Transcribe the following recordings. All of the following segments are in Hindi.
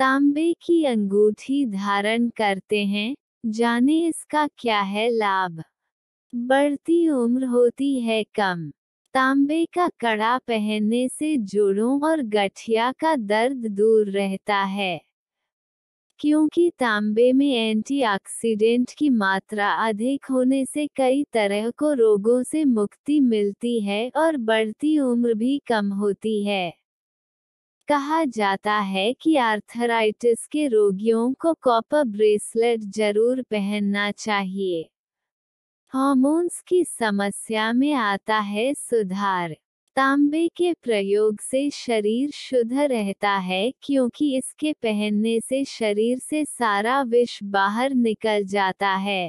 तांबे की अंगूठी धारण करते हैं जाने इसका क्या है लाभ बढ़ती उम्र होती है कम तांबे का कड़ा पहनने से जोड़ों और गठिया का दर्द दूर रहता है क्योंकि तांबे में एंटीऑक्सीडेंट की मात्रा अधिक होने से कई तरह को रोगों से मुक्ति मिलती है और बढ़ती उम्र भी कम होती है कहा जाता है कि आर्थराइटिस के रोगियों को कॉपर ब्रेसलेट जरूर पहनना चाहिए हॉर्मोन्स की समस्या में आता है सुधार तांबे के प्रयोग से शरीर शुद्ध रहता है क्योंकि इसके पहनने से शरीर से सारा विष बाहर निकल जाता है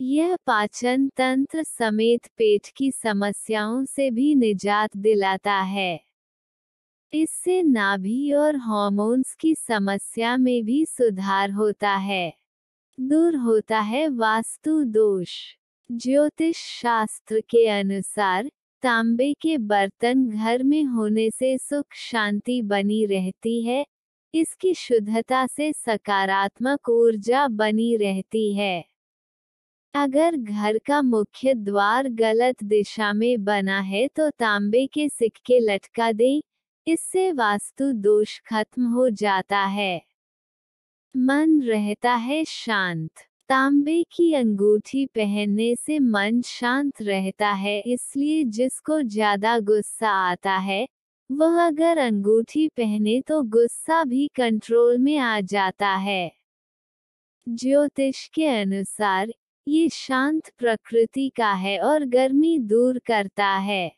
यह पाचन तंत्र समेत पेट की समस्याओं से भी निजात दिलाता है इससे नाभि और हॉर्मोन्स की समस्या में भी सुधार होता है दूर होता है वास्तु दोष ज्योतिष शास्त्र के अनुसार तांबे के बर्तन घर में होने से सुख शांति बनी रहती है इसकी शुद्धता से सकारात्मक ऊर्जा बनी रहती है अगर घर का मुख्य द्वार गलत दिशा में बना है तो तांबे के सिक्के लटका दें इससे वास्तु दोष खत्म हो जाता है मन रहता है शांत तांबे की अंगूठी पहनने से मन शांत रहता है इसलिए जिसको ज्यादा गुस्सा आता है वह अगर अंगूठी पहने तो गुस्सा भी कंट्रोल में आ जाता है ज्योतिष के अनुसार ये शांत प्रकृति का है और गर्मी दूर करता है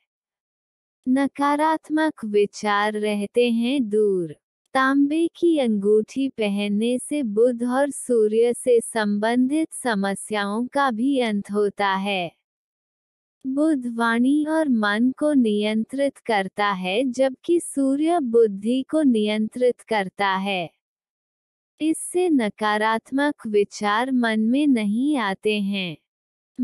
नकारात्मक विचार रहते हैं दूर तांबे की अंगूठी पहनने से बुध और सूर्य से संबंधित समस्याओं का भी अंत होता है बुध वाणी और मन को नियंत्रित करता है जबकि सूर्य बुद्धि को नियंत्रित करता है इससे नकारात्मक विचार मन में नहीं आते हैं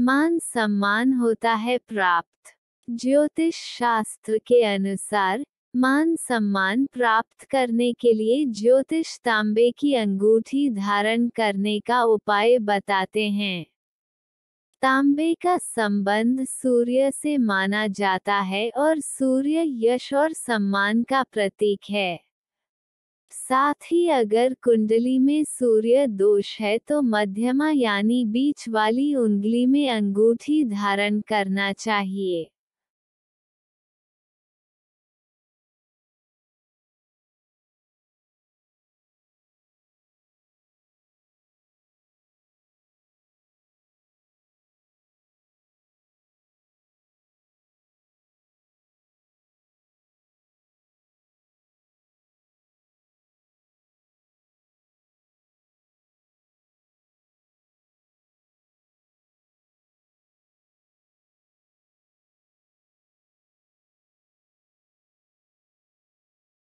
मान सम्मान होता है प्राप्त ज्योतिष शास्त्र के अनुसार मान सम्मान प्राप्त करने के लिए ज्योतिष तांबे की अंगूठी धारण करने का उपाय बताते हैं तांबे का संबंध सूर्य से माना जाता है और सूर्य यश और सम्मान का प्रतीक है साथ ही अगर कुंडली में सूर्य दोष है तो मध्यमा यानी बीच वाली उंगली में अंगूठी धारण करना चाहिए